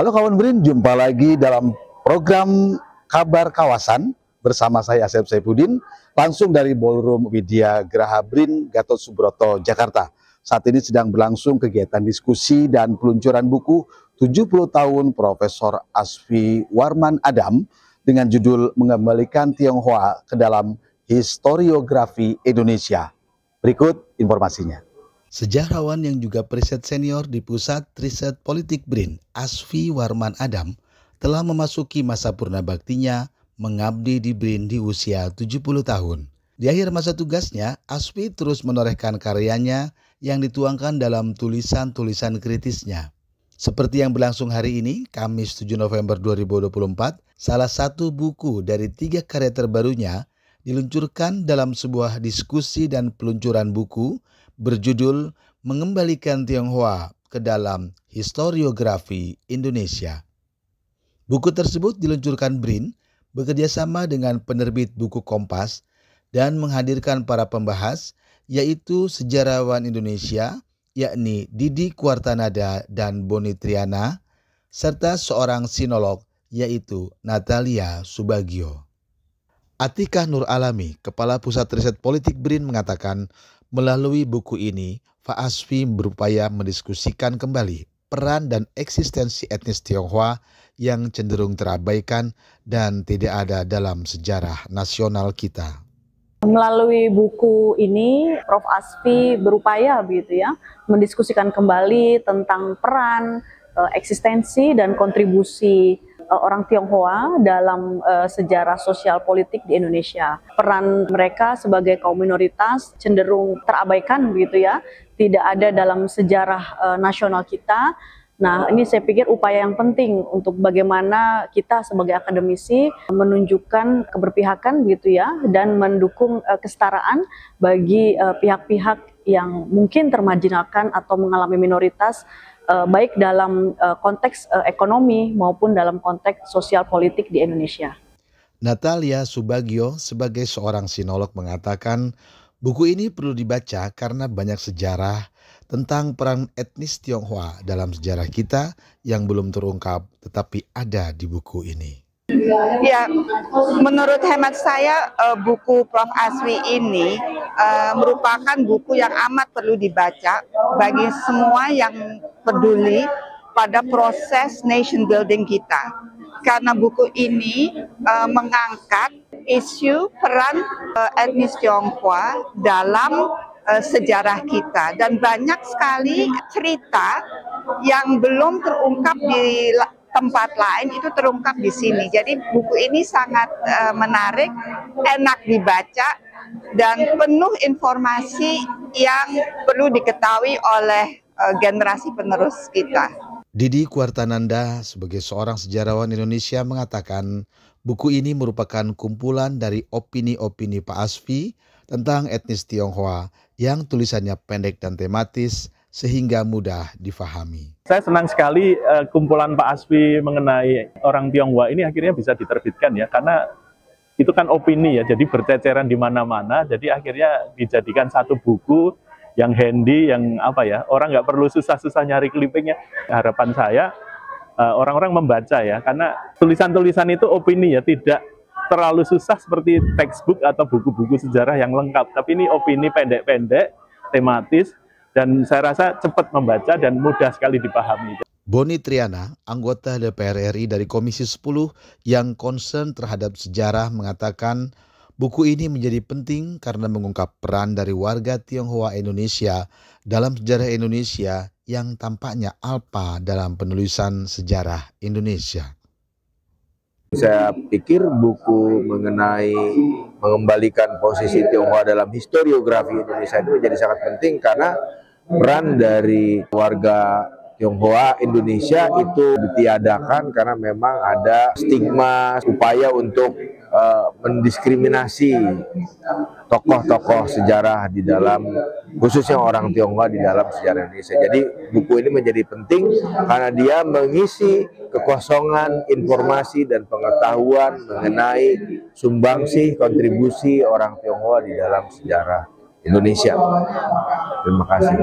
Halo kawan Brin, jumpa lagi dalam program Kabar Kawasan bersama saya Asep Saipudin langsung dari Ballroom Widya Graha Brin Gatot Subroto Jakarta. Saat ini sedang berlangsung kegiatan diskusi dan peluncuran buku 70 tahun Profesor Asfi Warman Adam dengan judul Mengembalikan Tionghoa ke dalam Historiografi Indonesia. Berikut informasinya. Sejarawan yang juga periset senior di Pusat Riset Politik BRIN, Asfi Warman Adam, telah memasuki masa purna baktinya mengabdi di BRIN di usia 70 tahun. Di akhir masa tugasnya, Asfi terus menorehkan karyanya yang dituangkan dalam tulisan-tulisan kritisnya. Seperti yang berlangsung hari ini, Kamis 7 November 2024, salah satu buku dari tiga karya terbarunya diluncurkan dalam sebuah diskusi dan peluncuran buku berjudul Mengembalikan Tionghoa ke dalam Historiografi Indonesia. Buku tersebut diluncurkan BRIN bekerjasama dengan penerbit buku Kompas dan menghadirkan para pembahas yaitu sejarawan Indonesia yakni Didi Kuartanada dan Boni Triana serta seorang sinolog yaitu Natalia Subagio. Atikah Nur Alami, Kepala Pusat Riset Politik BRIN mengatakan Melalui buku ini, Faasfi berupaya mendiskusikan kembali peran dan eksistensi etnis Tionghoa yang cenderung terabaikan dan tidak ada dalam sejarah nasional kita. Melalui buku ini, Prof. Aspi berupaya begitu ya, mendiskusikan kembali tentang peran, eh, eksistensi dan kontribusi Eh, orang Tionghoa dalam uh, sejarah sosial politik di Indonesia. Peran mereka sebagai kaum minoritas cenderung terabaikan begitu ya, tidak ada dalam sejarah uh, nasional kita. Nah, ini saya pikir upaya yang penting untuk bagaimana kita sebagai akademisi menunjukkan keberpihakan gitu ya dan mendukung uh, kesetaraan bagi pihak-pihak uh, yang mungkin termarginalkan atau mengalami minoritas uh, baik dalam uh, konteks uh, ekonomi maupun dalam konteks sosial politik di Indonesia. Natalia Subagio sebagai seorang sinolog mengatakan buku ini perlu dibaca karena banyak sejarah tentang peran etnis Tionghoa dalam sejarah kita yang belum terungkap tetapi ada di buku ini. Ya, menurut hemat saya buku Prof Aswi ini uh, merupakan buku yang amat perlu dibaca bagi semua yang peduli pada proses nation building kita. Karena buku ini uh, mengangkat isu peran uh, etnis Tionghoa dalam uh, sejarah kita dan banyak sekali cerita yang belum terungkap di tempat lain itu terungkap di sini. Jadi buku ini sangat uh, menarik, enak dibaca, dan penuh informasi yang perlu diketahui oleh uh, generasi penerus kita. Didi Kuartananda sebagai seorang sejarawan Indonesia mengatakan buku ini merupakan kumpulan dari opini-opini Pak Asfi tentang etnis Tionghoa yang tulisannya pendek dan tematis sehingga mudah difahami. Saya senang sekali uh, kumpulan Pak Asfi mengenai orang Tionghoa ini akhirnya bisa diterbitkan ya karena itu kan opini ya, jadi berceceran di mana-mana, jadi akhirnya dijadikan satu buku yang handy, yang apa ya, orang nggak perlu susah-susah nyari clippingnya. Harapan saya eh, orang-orang membaca ya, karena tulisan-tulisan itu opini ya, tidak terlalu susah seperti textbook atau buku-buku sejarah yang lengkap, tapi ini opini pendek-pendek, tematis, dan saya rasa cepat membaca dan mudah sekali dipahami. Boni Triana, anggota DPR RI dari Komisi 10 yang concern terhadap sejarah mengatakan buku ini menjadi penting karena mengungkap peran dari warga Tionghoa Indonesia dalam sejarah Indonesia yang tampaknya alpa dalam penulisan sejarah Indonesia. Saya pikir buku mengenai mengembalikan posisi Tionghoa dalam historiografi Indonesia itu menjadi sangat penting karena peran dari warga Tionghoa Indonesia itu ditiadakan karena memang ada stigma upaya untuk uh, mendiskriminasi tokoh-tokoh sejarah di dalam khususnya orang Tionghoa di dalam sejarah Indonesia. Jadi buku ini menjadi penting karena dia mengisi kekosongan informasi dan pengetahuan mengenai sumbangsih kontribusi orang Tionghoa di dalam sejarah Indonesia. Terima kasih.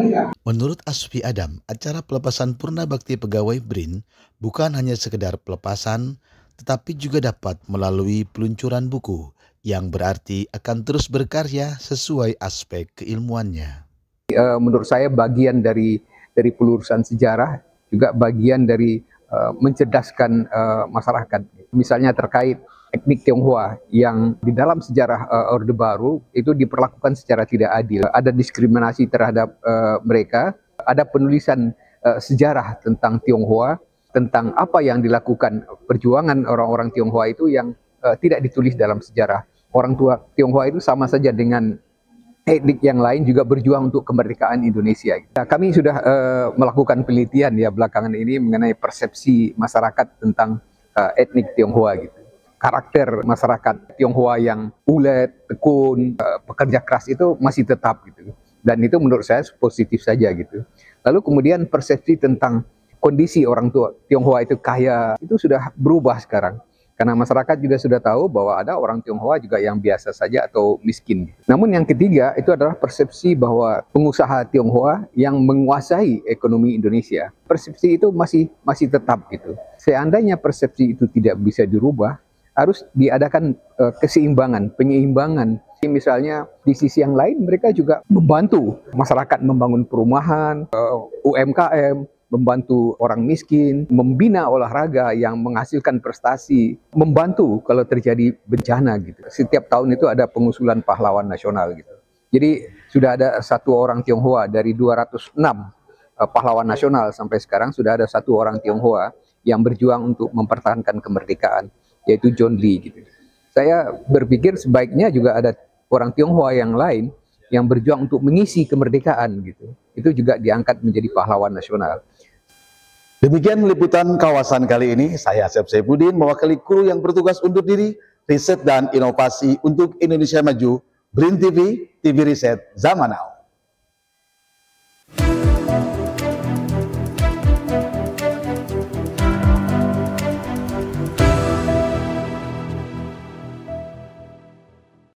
Menurut Asfi Adam, acara pelepasan Purna Bakti Pegawai BRIN bukan hanya sekedar pelepasan, tetapi juga dapat melalui peluncuran buku yang berarti akan terus berkarya sesuai aspek keilmuannya. Eh, menurut saya bagian dari dari pelurusan sejarah juga bagian dari uh, mencerdaskan uh, masyarakat. Misalnya terkait etnik Tionghoa yang di dalam sejarah uh, Orde Baru itu diperlakukan secara tidak adil. Ada diskriminasi terhadap uh, mereka, ada penulisan uh, sejarah tentang Tionghoa, tentang apa yang dilakukan perjuangan orang-orang Tionghoa itu yang uh, tidak ditulis dalam sejarah. Orang tua Tionghoa itu sama saja dengan etnik yang lain juga berjuang untuk kemerdekaan Indonesia. Nah, kami sudah uh, melakukan penelitian ya belakangan ini mengenai persepsi masyarakat tentang uh, etnik Tionghoa gitu karakter masyarakat Tionghoa yang ulet, tekun, eh, pekerja keras itu masih tetap gitu. Dan itu menurut saya positif saja gitu. Lalu kemudian persepsi tentang kondisi orang tua Tionghoa itu kaya itu sudah berubah sekarang. Karena masyarakat juga sudah tahu bahwa ada orang Tionghoa juga yang biasa saja atau miskin. Namun yang ketiga itu adalah persepsi bahwa pengusaha Tionghoa yang menguasai ekonomi Indonesia. Persepsi itu masih masih tetap gitu. Seandainya persepsi itu tidak bisa dirubah, harus diadakan uh, keseimbangan, penyeimbangan. Misalnya di sisi yang lain mereka juga membantu masyarakat membangun perumahan, uh, eh, UMKM, membantu orang miskin, membina olahraga yang menghasilkan prestasi, membantu kalau terjadi bencana gitu. Setiap tahun itu ada pengusulan pahlawan nasional gitu. Jadi sudah ada satu orang Tionghoa dari 206 uh, eh, pahlawan nasional sampai sekarang sudah ada satu orang Tionghoa yang berjuang untuk mempertahankan kemerdekaan yaitu John Lee gitu. Saya berpikir sebaiknya juga ada orang Tionghoa yang lain yang berjuang untuk mengisi kemerdekaan gitu. Itu juga diangkat menjadi pahlawan nasional. Demikian liputan kawasan kali ini. Saya Asep Saipudin mewakili kru yang bertugas untuk diri riset dan inovasi untuk Indonesia Maju, Brin TV, TV Riset Zaman Now.